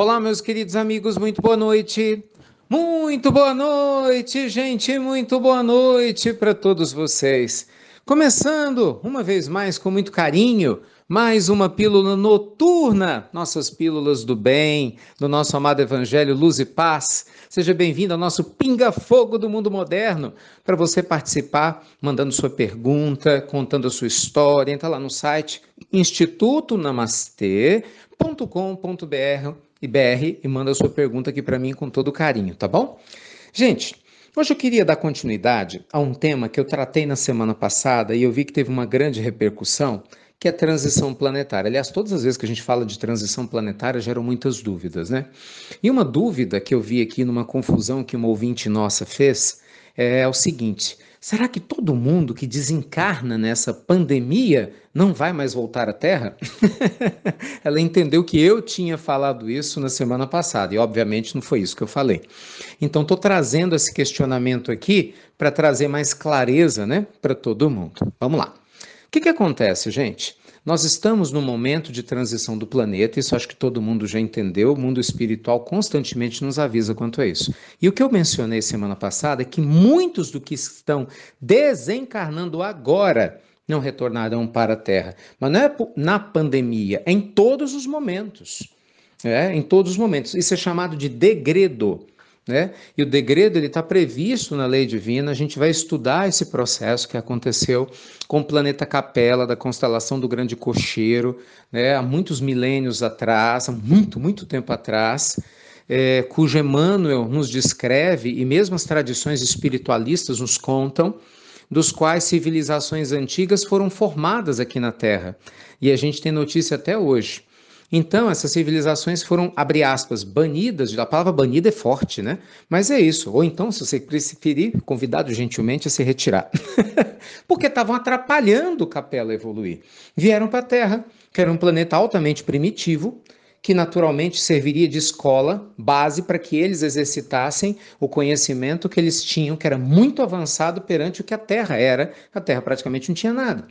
Olá, meus queridos amigos, muito boa noite. Muito boa noite, gente, muito boa noite para todos vocês. Começando, uma vez mais, com muito carinho, mais uma pílula noturna, nossas pílulas do bem, do nosso amado Evangelho Luz e Paz. Seja bem-vindo ao nosso Pinga Fogo do Mundo Moderno. Para você participar, mandando sua pergunta, contando a sua história, entra lá no site institutonamastê.com.br IBR e manda sua pergunta aqui para mim com todo carinho, tá bom? Gente, hoje eu queria dar continuidade a um tema que eu tratei na semana passada e eu vi que teve uma grande repercussão, que é a transição planetária. Aliás, todas as vezes que a gente fala de transição planetária geram muitas dúvidas, né? E uma dúvida que eu vi aqui numa confusão que uma ouvinte nossa fez é, o seguinte: será que todo mundo que desencarna nessa pandemia não vai mais voltar à Terra? Ela entendeu que eu tinha falado isso na semana passada, e obviamente não foi isso que eu falei. Então, estou trazendo esse questionamento aqui para trazer mais clareza né, para todo mundo. Vamos lá. O que, que acontece, gente? Nós estamos num momento de transição do planeta, isso acho que todo mundo já entendeu, o mundo espiritual constantemente nos avisa quanto a isso. E o que eu mencionei semana passada é que muitos do que estão desencarnando agora não retornarão para a Terra. Mas não é na pandemia, é em todos os momentos. É, em todos os momentos. Isso é chamado de degredo. Né? E o degredo ele está previsto na lei divina. A gente vai estudar esse processo que aconteceu com o planeta Capela da constelação do Grande Cocheiro, né? Há muitos milênios atrás, há muito, muito tempo atrás. É, cujo Emmanuel nos descreve, e mesmo as tradições espiritualistas nos contam, dos quais civilizações antigas foram formadas aqui na Terra. E a gente tem notícia até hoje então, essas civilizações foram, abre aspas, banidas, a palavra banida é forte, né? Mas é isso. Ou então, se você preferir, convidado gentilmente a se retirar. Porque estavam atrapalhando o Capela evoluir. Vieram para a Terra, que era um planeta altamente primitivo, que naturalmente serviria de escola, base para que eles exercitassem o conhecimento que eles tinham, que era muito avançado perante o que a Terra era. A Terra praticamente não tinha nada.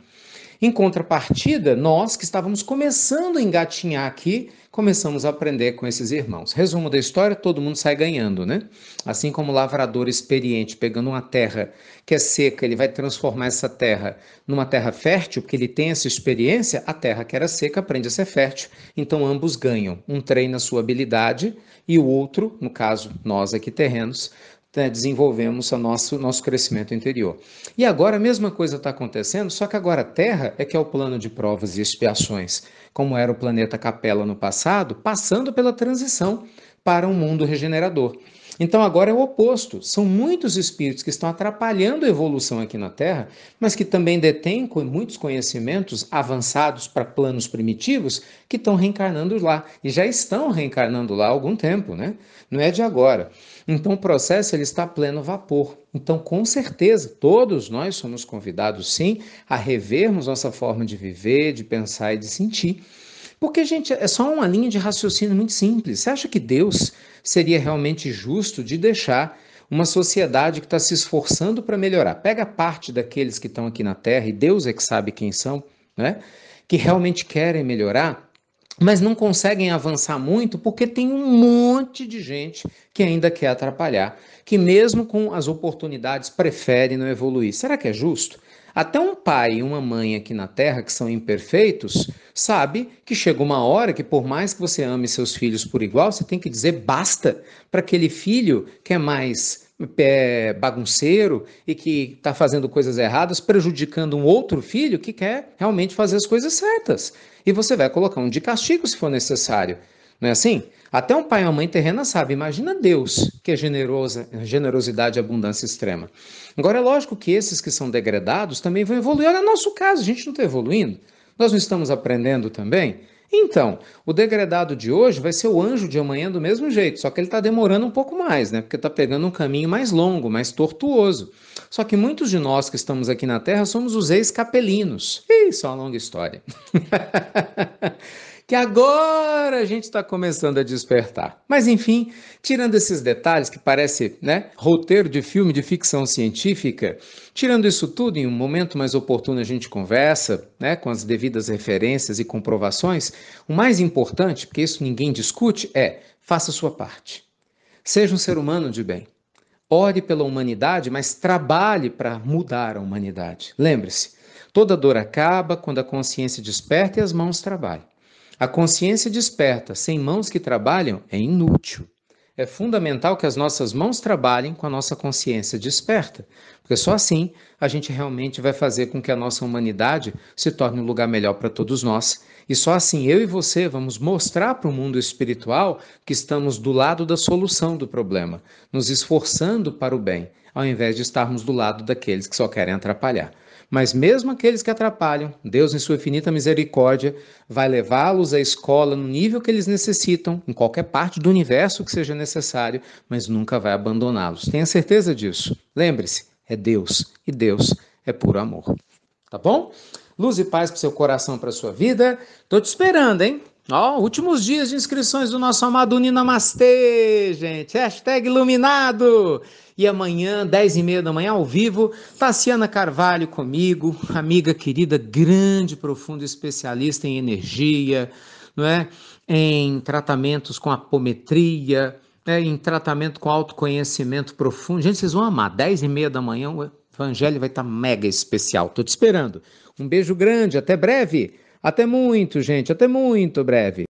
Em contrapartida, nós que estávamos começando a engatinhar aqui, começamos a aprender com esses irmãos. Resumo da história: todo mundo sai ganhando, né? Assim como o lavrador experiente pegando uma terra que é seca, ele vai transformar essa terra numa terra fértil, porque ele tem essa experiência, a terra que era seca aprende a ser fértil. Então ambos ganham. Um treina a sua habilidade e o outro, no caso nós aqui terrenos, né, desenvolvemos o nosso, nosso crescimento interior. E agora a mesma coisa está acontecendo, só que agora a Terra é que é o plano de provas e expiações, como era o planeta Capela no passado, passando pela transição para um mundo regenerador. Então agora é o oposto. São muitos espíritos que estão atrapalhando a evolução aqui na Terra, mas que também detêm muitos conhecimentos avançados para planos primitivos que estão reencarnando lá e já estão reencarnando lá há algum tempo, né? Não é de agora. Então o processo ele está a pleno vapor. Então, com certeza, todos nós somos convidados sim a revermos nossa forma de viver, de pensar e de sentir porque, gente, é só uma linha de raciocínio muito simples. Você acha que Deus seria realmente justo de deixar uma sociedade que está se esforçando para melhorar? Pega parte daqueles que estão aqui na Terra, e Deus é que sabe quem são, né? que realmente querem melhorar, mas não conseguem avançar muito porque tem um monte de gente que ainda quer atrapalhar, que mesmo com as oportunidades prefere não evoluir. Será que é justo? Até um pai e uma mãe aqui na Terra que são imperfeitos, sabe que chega uma hora que por mais que você ame seus filhos por igual, você tem que dizer basta para aquele filho que é mais é, bagunceiro e que está fazendo coisas erradas, prejudicando um outro filho que quer realmente fazer as coisas certas. E você vai colocar um de castigo se for necessário. Não é assim? Até um pai e uma mãe terrena sabe. Imagina Deus, que é generosa, generosidade e abundância extrema. Agora, é lógico que esses que são degradados também vão evoluir. Olha, no nosso caso, a gente não está evoluindo. Nós não estamos aprendendo também. Então, o degradado de hoje vai ser o anjo de amanhã do mesmo jeito, só que ele está demorando um pouco mais, né? Porque está pegando um caminho mais longo, mais tortuoso. Só que muitos de nós que estamos aqui na Terra somos os ex-capelinos. Isso é uma longa história. que agora a gente está começando a despertar. Mas enfim, tirando esses detalhes que parece, né, roteiro de filme de ficção científica, tirando isso tudo, em um momento mais oportuno a gente conversa, né, com as devidas referências e comprovações. O mais importante, porque isso ninguém discute, é faça a sua parte. Seja um ser humano de bem. Ore pela humanidade, mas trabalhe para mudar a humanidade. Lembre-se, toda dor acaba quando a consciência desperta e as mãos trabalham. A consciência desperta sem mãos que trabalham é inútil. É fundamental que as nossas mãos trabalhem com a nossa consciência desperta, porque só assim a gente realmente vai fazer com que a nossa humanidade se torne um lugar melhor para todos nós. E só assim eu e você vamos mostrar para o mundo espiritual que estamos do lado da solução do problema, nos esforçando para o bem, ao invés de estarmos do lado daqueles que só querem atrapalhar. Mas mesmo aqueles que atrapalham, Deus, em sua infinita misericórdia, vai levá-los à escola no nível que eles necessitam, em qualquer parte do universo que seja necessário, mas nunca vai abandoná-los. Tenha certeza disso. Lembre-se, é Deus e Deus é puro amor. Tá bom? Luz e paz para seu coração, para sua vida. Tô te esperando, hein? Ó, oh, últimos dias de inscrições do nosso amado Uninamastê, gente. Hashtag iluminado. E amanhã, 10 e meia da manhã, ao vivo, Tassiana Carvalho comigo, amiga querida, grande, profunda especialista em energia, não é? em tratamentos com apometria, né? em tratamento com autoconhecimento profundo. Gente, vocês vão amar. 10 e meia da manhã, o evangelho vai estar tá mega especial. Tô te esperando. Um beijo grande, até breve. Até muito, gente. Até muito breve.